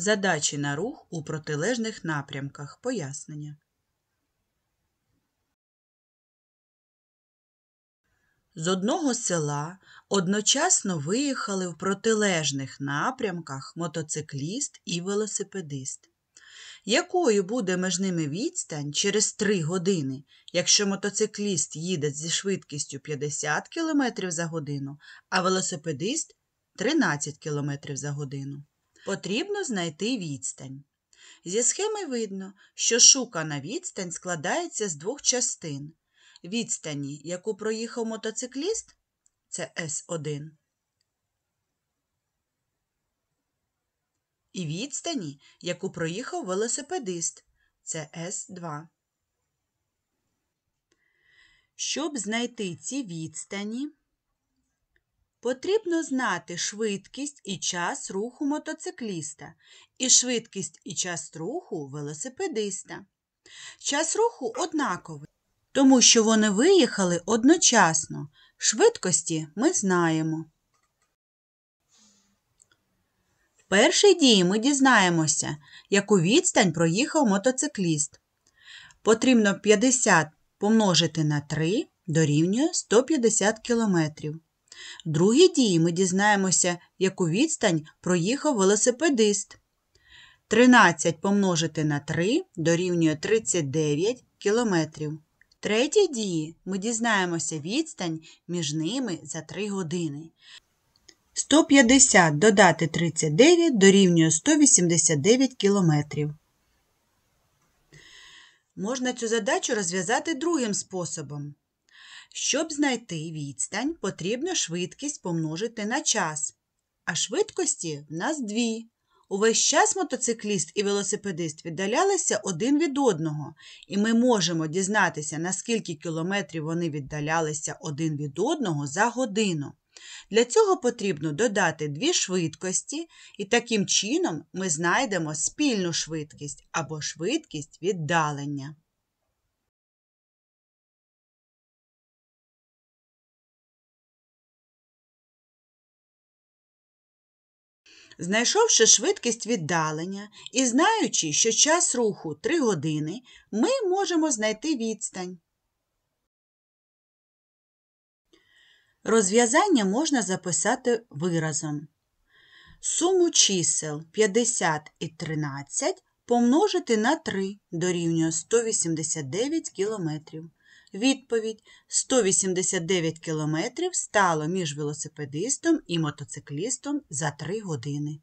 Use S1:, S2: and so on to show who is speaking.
S1: Задачі на рух у протилежних напрямках. Пояснення. З одного села одночасно виїхали в протилежних напрямках мотоцикліст і велосипедист. Якою буде між ними відстань через 3 години, якщо мотоцикліст їде зі швидкістю 50 км за годину, а велосипедист 13 км за годину? потрібно знайти відстань. Зі схеми видно, що шукана відстань складається з двох частин. Відстані, яку проїхав мотоцикліст, це С1. І відстані, яку проїхав велосипедист, це С2. Щоб знайти ці відстані, Потрібно знати швидкість і час руху мотоцикліста, і швидкість і час руху велосипедиста. Час руху однаковий, тому що вони виїхали одночасно. Швидкості ми знаємо. В першій дії ми дізнаємося, яку відстань проїхав мотоцикліст. Потрібно 50 помножити на 3 дорівнює 150 км. Другі дії ми дізнаємося, яку відстань проїхав велосипедист. 13 помножити на 3 дорівнює 39 кілометрів. Третій дії ми дізнаємося відстань між ними за 3 години. 150 додати 39 дорівнює 189 кілометрів. Можна цю задачу розв'язати другим способом. Щоб знайти відстань, потрібно швидкість помножити на час. А швидкості в нас дві. Увесь час мотоцикліст і велосипедист віддалялися один від одного, і ми можемо дізнатися, наскільки кілометрів вони віддалялися один від одного за годину. Для цього потрібно додати дві швидкості, і таким чином ми знайдемо спільну швидкість або швидкість віддалення. Знайшовши швидкість віддалення і знаючи, що час руху 3 години, ми можемо знайти відстань. Розв'язання можна записати виразом. Суму чисел 50 і 13 помножити на 3 дорівнює 189 кілометрів. Відповідь: 189 кілометрів стало між велосипедистом і мотоциклістом за три години.